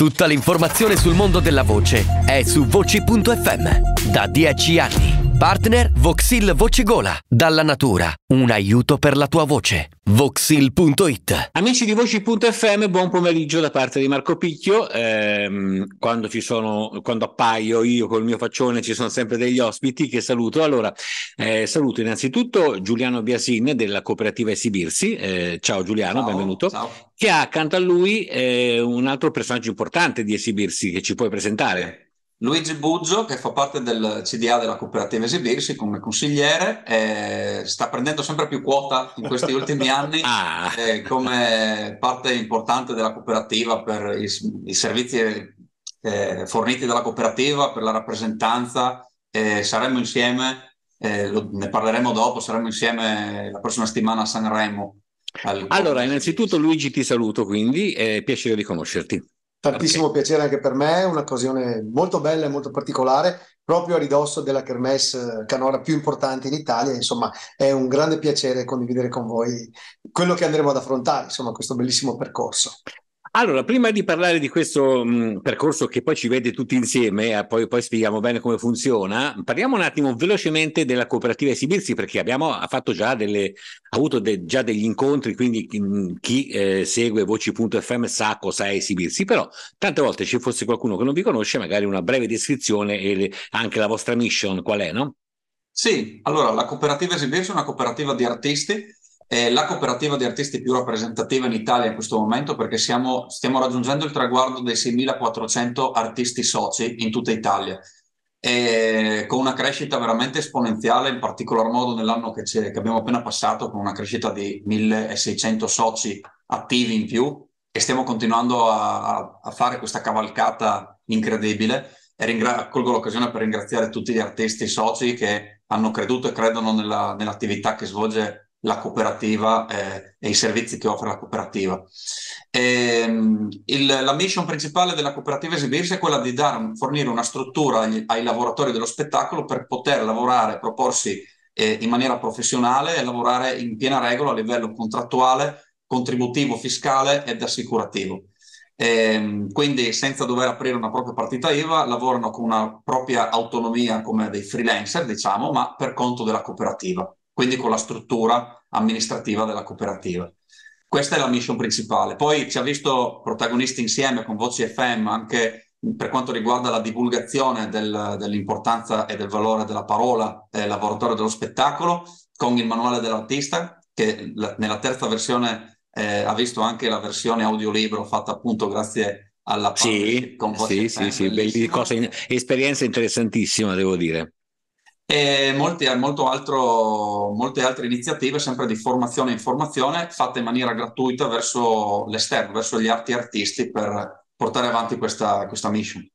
Tutta l'informazione sul mondo della voce è su voci.fm da 10 anni partner Voxil Gola. Dalla natura, un aiuto per la tua voce. Voxil.it Amici di Voci.fm, buon pomeriggio da parte di Marco Picchio. Eh, quando, sono, quando, appaio io col mio faccione ci sono sempre degli ospiti che saluto. Allora, eh, saluto innanzitutto Giuliano Biasin della cooperativa Esibirsi. Eh, ciao Giuliano, ciao, benvenuto. Ciao. Che ha accanto a lui eh, un altro personaggio importante di Esibirsi che ci puoi presentare. Luigi Buggio, che fa parte del CDA della cooperativa Esibirsi come consigliere, eh, sta prendendo sempre più quota in questi ultimi anni ah. eh, come parte importante della cooperativa per i, i servizi eh, forniti dalla cooperativa, per la rappresentanza. saremo insieme, eh, lo, ne parleremo dopo, saremo insieme la prossima settimana a Sanremo. Al... Allora, innanzitutto Luigi ti saluto, quindi è piacere di conoscerti. Tantissimo okay. piacere anche per me, un'occasione molto bella e molto particolare, proprio a ridosso della kermesse eh, canora più importante in Italia. Insomma, è un grande piacere condividere con voi quello che andremo ad affrontare, insomma, questo bellissimo percorso. Allora, prima di parlare di questo mh, mm, percorso che poi ci vede tutti insieme, eh, poi, poi, spieghiamo bene come funziona, parliamo un attimo velocemente della cooperativa Esibirsi perché abbiamo già delle, avuto de, già degli incontri, quindi mh, mm, chi eh, segue voci.fm sa cosa è Esibirsi, però tante volte ci fosse qualcuno che non vi conosce, magari una breve descrizione e le, anche la vostra mission qual è, no? Sì, allora la cooperativa Esibirsi è una cooperativa di artisti eh, la cooperativa di artisti più rappresentativa in Italia in questo momento perché siamo, stiamo raggiungendo il traguardo dei 6.400 artisti soci in tutta Italia. E con una crescita veramente esponenziale, in particolar modo nell'anno che, che, abbiamo appena passato, con una crescita di 1.600 soci attivi in più e stiamo continuando a, a fare questa cavalcata incredibile. E ringra- colgo l'occasione per ringraziare tutti gli artisti soci che hanno creduto e credono nella, nell'attività che svolge la cooperativa eh, e i servizi che offre la cooperativa. Ehm, il, la mission principale della cooperativa Esibirsi è quella di dare, fornire una struttura agli, ai lavoratori dello spettacolo per poter lavorare, proporsi eh, in maniera professionale e lavorare in piena regola a livello contrattuale, contributivo, fiscale ed assicurativo. Ehm, quindi senza dover aprire una propria partita IVA lavorano con una propria autonomia come dei freelancer, diciamo, ma per conto della cooperativa quindi con la struttura amministrativa della cooperativa. Questa è la mission principale. Poi ci ha visto protagonisti insieme con Voci FM anche per quanto riguarda la divulgazione del, dell'importanza e del valore della parola eh, laboratorio dello spettacolo, con il manuale dell'artista, che la, nella terza versione eh, ha visto anche la versione audiolibro fatta appunto grazie alla sì, con Voci sì, FM, sì, sì, bellissima. esperienza interessantissima, devo dire e molte, altro, molte altre iniziative sempre di formazione in formazione, fatte in maniera gratuita verso l'esterno, verso gli arti artisti per portare avanti questa, questa mission.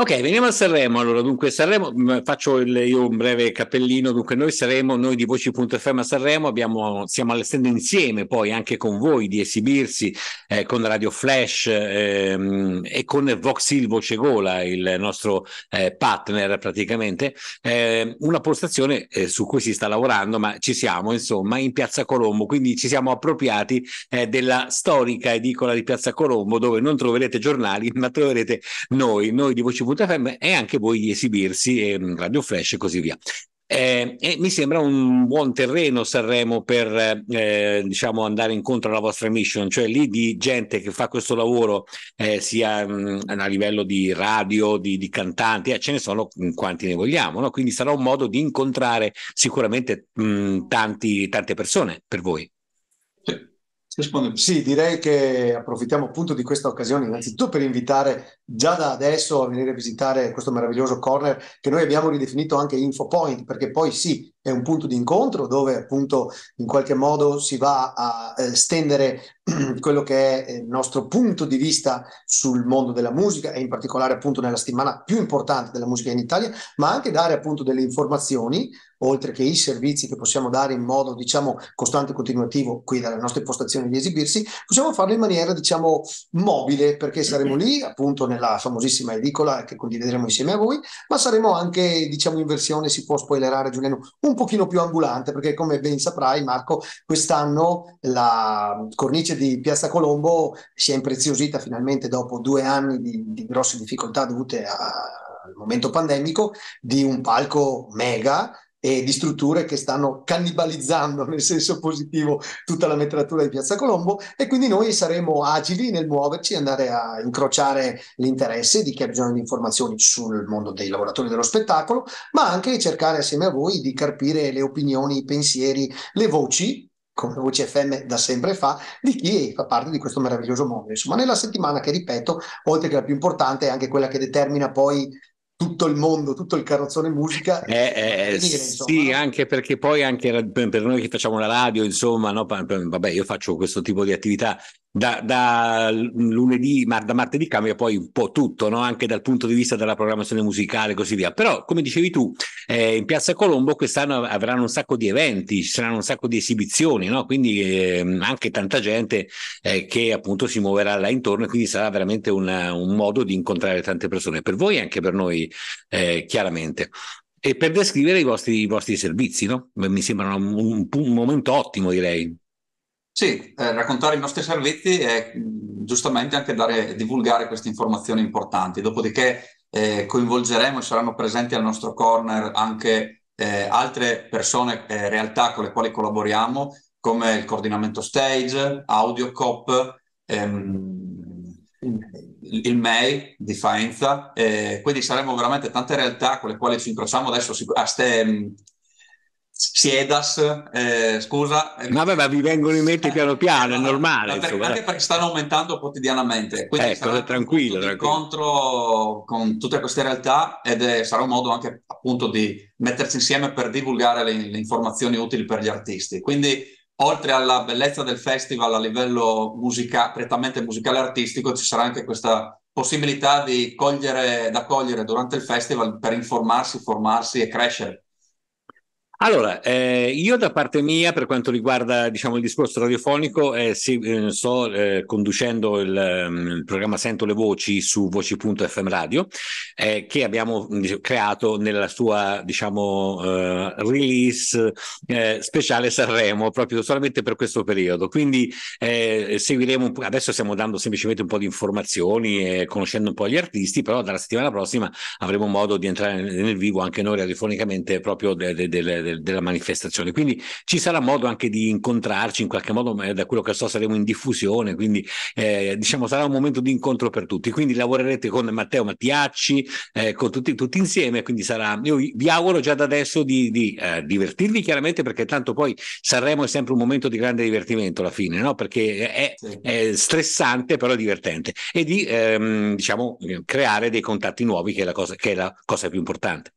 Ok, veniamo a Sanremo. Allora, dunque, Sanremo, mm, faccio il, io un breve cappellino. Dunque, noi saremo, noi di Voci.fm a Sanremo, abbiamo, stiamo allestendo insieme poi anche con voi di esibirsi eh, con Radio Flash eh, e con Voxil Voce Gola, il nostro eh, partner praticamente, eh, una postazione eh, su cui si sta lavorando, ma ci siamo insomma in Piazza Colombo, quindi ci siamo appropriati eh, della storica edicola di Piazza Colombo dove non troverete giornali, ma troverete noi, noi di Voci.fm Flash.fm e anche poi esibirsi, eh, Radio Flash e così via. Eh, e mi sembra un buon terreno Sanremo per eh, diciamo andare incontro alla vostra mission, cioè lì di gente che fa questo lavoro eh, sia mh, a livello di radio, di, di cantanti, eh, ce ne sono quanti ne vogliamo, no? quindi sarà un modo di incontrare sicuramente mh, tanti, tante persone per voi. Rispondo. Sì, direi che approfittiamo appunto di questa occasione innanzitutto per invitare già da adesso a venire a visitare questo meraviglioso corner che noi abbiamo ridefinito anche InfoPoint, perché poi sì, è un punto di incontro dove appunto in qualche modo si va a eh, stendere quello che è eh, il nostro punto di vista sul mondo della musica e in particolare appunto nella settimana più importante della musica in Italia, ma anche dare appunto delle informazioni, oltre che i servizi che possiamo dare in modo diciamo costante e continuativo qui dalle nostre postazioni di esibirsi, possiamo farlo in maniera diciamo mobile perché saremo lì mm-hmm. appunto nella famosissima edicola che condivideremo insieme a voi, ma saremo anche diciamo in versione, si può spoilerare Giuliano, un pochino più ambulante, perché come ben saprai Marco, quest'anno la cornice di Piazza Colombo si è impreziosita finalmente dopo due anni di, di grosse difficoltà dovute a, al momento pandemico, di un palco mega e di strutture che stanno cannibalizzando nel senso positivo tutta la metratura di Piazza Colombo e quindi noi saremo agili nel muoverci e andare a incrociare l'interesse di chi ha bisogno di informazioni sul mondo dei lavoratori dello spettacolo, ma anche cercare assieme a voi di carpire le opinioni, i pensieri, le voci come Voce FM da sempre fa, di chi fa parte di questo meraviglioso mondo. Insomma, nella settimana che ripeto, oltre che la più importante, è anche quella che determina poi tutto il mondo, tutto il carrozzone musica. Eh, eh, eh dire, sì, anche perché poi anche per noi che facciamo la radio, insomma, no, vabbè, io faccio questo tipo di attività da, da lunedì, ma da martedì cambia poi un po' tutto, no? anche dal punto di vista della programmazione musicale e così via. Però, come dicevi tu, eh, in Piazza Colombo quest'anno avranno un sacco di eventi, ci saranno un sacco di esibizioni, no? quindi eh, anche tanta gente eh, che appunto si muoverà là intorno e quindi sarà veramente una, un modo di incontrare tante persone, per voi e anche per noi eh, chiaramente e per descrivere i vostri, i vostri servizi, no? mi sembra un, un, un, momento ottimo, direi. Sì, eh, raccontare i nostri servizi e mm, giustamente anche dare, divulgare queste informazioni importanti. Dopodiché eh, coinvolgeremo e saranno presenti al nostro corner anche eh, altre persone, eh, realtà con le quali collaboriamo, come il coordinamento stage, AudioCop, ehm, mm. il MEI di Faenza. Eh, quindi saremo veramente tante realtà con le quali ci incrociamo adesso, sic- a ste, mm, Siedas, eh, scusa. Ma vabbè, ma vi vengono in mente eh, piano piano, è normale. Anche perché, stanno aumentando quotidianamente. Quindi ecco, tranquillo. Un incontro con tutte queste realtà ed è, sarà un modo anche appunto di metterci insieme per divulgare le, le informazioni utili per gli artisti. Quindi, oltre alla bellezza del festival a livello musica, prettamente musicale e artistico, ci sarà anche questa possibilità di cogliere, da cogliere durante il festival per informarsi, formarsi e crescere. Allora, eh, io da parte mia, per quanto riguarda diciamo, il discorso radiofonico, eh, sì, eh, sto eh, conducendo il, mm, il, programma Sento le voci su voci.fm radio, eh, che abbiamo mm, creato nella sua diciamo, eh, release speciale Sanremo, proprio solamente per questo periodo. Quindi seguiremo, adesso stiamo dando semplicemente un po' di informazioni e conoscendo un po' gli artisti, però dalla settimana prossima avremo modo di entrare nel, nel vivo anche noi radiofonicamente proprio del... De, de, de del, della manifestazione. Quindi ci sarà modo anche di incontrarci in qualche modo, da quello che so saremo in diffusione, quindi eh, diciamo sarà un momento di incontro per tutti. Quindi lavorerete con Matteo Mattiacci, eh, con tutti, tutti, insieme, quindi sarà, io vi auguro già da adesso di, di eh, divertirvi chiaramente perché tanto poi Sanremo è sempre un momento di grande divertimento alla fine, no? perché è, sì. è stressante però è divertente e di ehm, diciamo, creare dei contatti nuovi che è la cosa, che è la cosa più importante.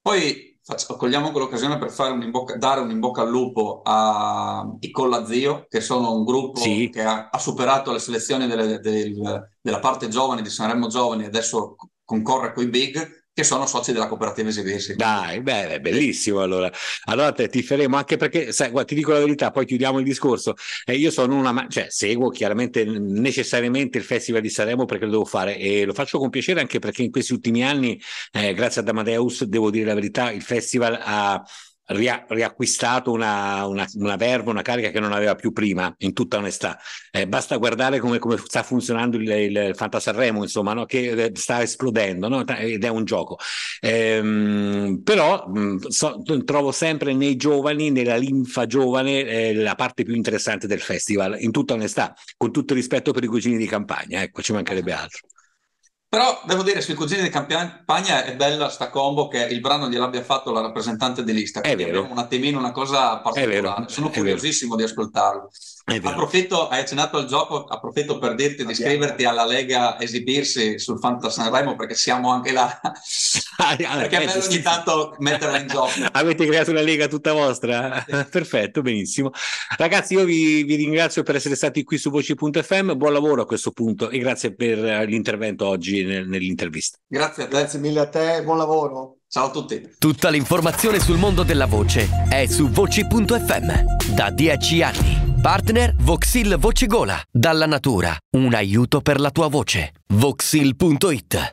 Poi cogliamo quell'occasione per un bocca, dare un in bocca al lupo a i Zio, che sono un gruppo sì. che ha, ha, superato le selezioni delle, del, della parte giovane di Sanremo Giovani e adesso concorre con i big che sono soci della cooperativa Esivesi. Dai, beh, è bellissimo allora. Allora te, ti faremo anche perché, sai, guarda, ti dico la verità, poi chiudiamo il discorso. Eh, io sono una, cioè seguo chiaramente necessariamente il Festival di Sanremo perché lo devo fare e lo faccio con piacere anche perché in questi ultimi anni, eh, grazie ad Amadeus, devo dire la verità, il festival ha riacquistato una, una, una, verba, una carica che non aveva più prima, in tutta onestà. Eh, basta guardare come, come, sta funzionando il, il Fantasarremo, insomma, no? che eh, sta esplodendo no? ed è un gioco. Ehm, però mm, so, trovo sempre nei giovani, nella linfa giovane, eh, la parte più interessante del festival, in tutta onestà, con tutto rispetto per i cugini di campagna, ecco, ci mancherebbe altro. Però devo dire, sui cugini di campagna è bella sta combo che il brano gliel'abbia fatto la rappresentante di lista. è vero. un attimino una cosa particolare. Sono curiosissimo di ascoltarlo. Approfitto, hai accennato al gioco, approfitto per dirti di iscriverti alla Lega Esibirsi sul Fanta Sanremo perché siamo anche là. Ah, perché ah, è bello ogni tanto metterla in gioco. Avete creato una Lega tutta vostra? Eh, sì. Perfetto, benissimo. Ragazzi, io vi, vi, ringrazio per essere stati qui su voci.fm. Buon lavoro a questo punto e grazie per eh, l'intervento oggi nel, nell'intervista. Grazie a te. Grazie mille a te, buon lavoro. Ciao a tutti. Tutta l'informazione sul mondo della voce è su voci.fm da 10 anni. Partner Voxil Voce Gola. Dalla natura, un aiuto per la tua voce. Voxil.it